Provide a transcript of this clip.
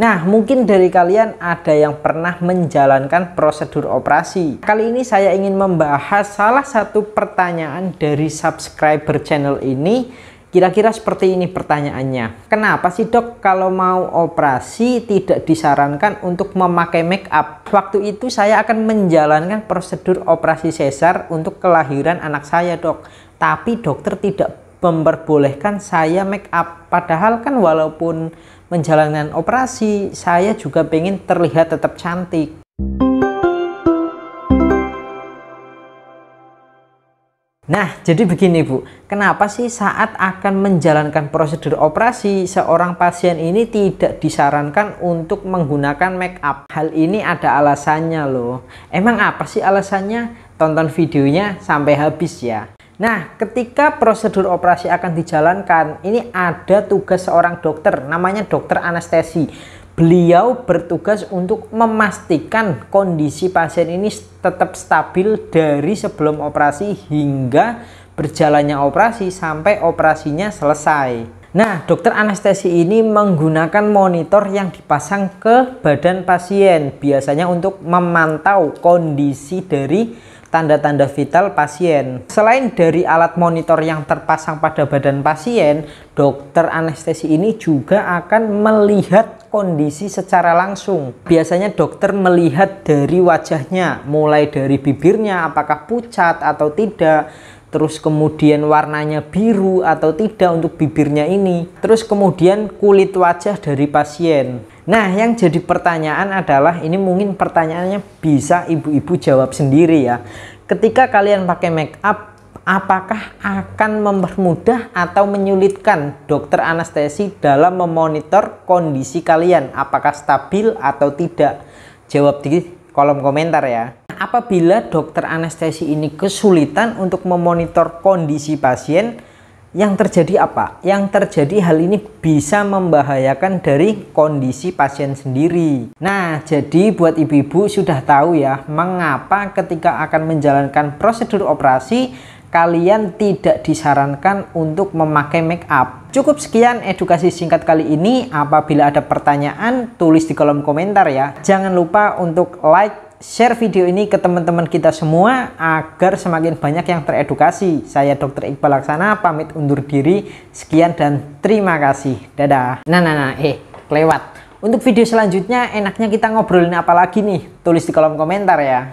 Nah, mungkin dari kalian ada yang pernah menjalankan prosedur operasi. Kali ini saya ingin membahas salah satu pertanyaan dari subscriber channel ini. Kira-kira seperti ini pertanyaannya. Kenapa sih dok kalau mau operasi tidak disarankan untuk memakai make up? Waktu itu saya akan menjalankan prosedur operasi sesar untuk kelahiran anak saya dok. Tapi dokter tidak memperbolehkan saya make up. Padahal kan walaupun menjalankan operasi, saya juga pengen terlihat tetap cantik. Nah, jadi begini Bu, kenapa sih saat akan menjalankan prosedur operasi, seorang pasien ini tidak disarankan untuk menggunakan make up? Hal ini ada alasannya loh. Emang apa sih alasannya? Tonton videonya sampai habis ya. Nah, ketika prosedur operasi akan dijalankan, ini ada tugas seorang dokter, namanya dokter anestesi. Beliau bertugas untuk memastikan kondisi pasien ini tetap stabil dari sebelum operasi hingga berjalannya operasi sampai operasinya selesai. Nah, dokter anestesi ini menggunakan monitor yang dipasang ke badan pasien, biasanya untuk memantau kondisi dari tanda-tanda vital pasien. Selain dari alat monitor yang terpasang pada badan pasien, dokter anestesi ini juga akan melihat kondisi secara langsung. Biasanya dokter melihat dari wajahnya, mulai dari bibirnya apakah pucat atau tidak, terus kemudian warnanya biru atau tidak untuk bibirnya ini, terus kemudian kulit wajah dari pasien. Nah, yang jadi pertanyaan adalah ini mungkin pertanyaannya bisa ibu-ibu jawab sendiri ya. Ketika kalian pakai make up, apakah akan mempermudah atau menyulitkan dokter anestesi dalam memonitor kondisi kalian apakah stabil atau tidak? Jawab di kolom komentar ya apabila dokter anestesi ini kesulitan untuk memonitor kondisi pasien yang terjadi apa? Yang terjadi hal ini bisa membahayakan dari kondisi pasien sendiri. Nah, jadi buat ibu-ibu sudah tahu ya mengapa ketika akan menjalankan prosedur operasi kalian tidak disarankan untuk memakai make up. Cukup sekian edukasi singkat kali ini. Apabila ada pertanyaan, tulis di kolom komentar ya. Jangan lupa untuk like share video ini ke teman-teman kita semua agar semakin banyak yang teredukasi. Saya Dr. Iqbal Laksana pamit undur diri. Sekian dan terima kasih. Dadah. Nah, nah, nah, eh, kelewat. Untuk video selanjutnya enaknya kita ngobrolin apa lagi nih? Tulis di kolom komentar ya.